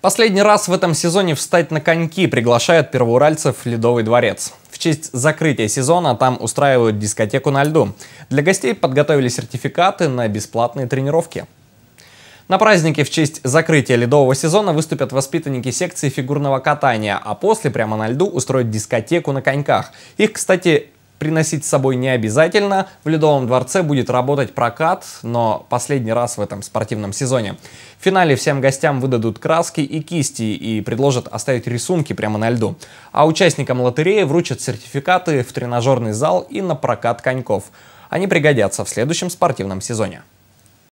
Последний раз в этом сезоне встать на коньки приглашают первоуральцев в Ледовый дворец. В честь закрытия сезона там устраивают дискотеку на льду. Для гостей подготовили сертификаты на бесплатные тренировки. На празднике в честь закрытия ледового сезона выступят воспитанники секции фигурного катания, а после прямо на льду устроят дискотеку на коньках. Их, кстати, приносить с собой не обязательно. В Ледовом дворце будет работать прокат, но последний раз в этом спортивном сезоне. В финале всем гостям выдадут краски и кисти и предложат оставить рисунки прямо на льду. А участникам лотереи вручат сертификаты в тренажерный зал и на прокат коньков. Они пригодятся в следующем спортивном сезоне.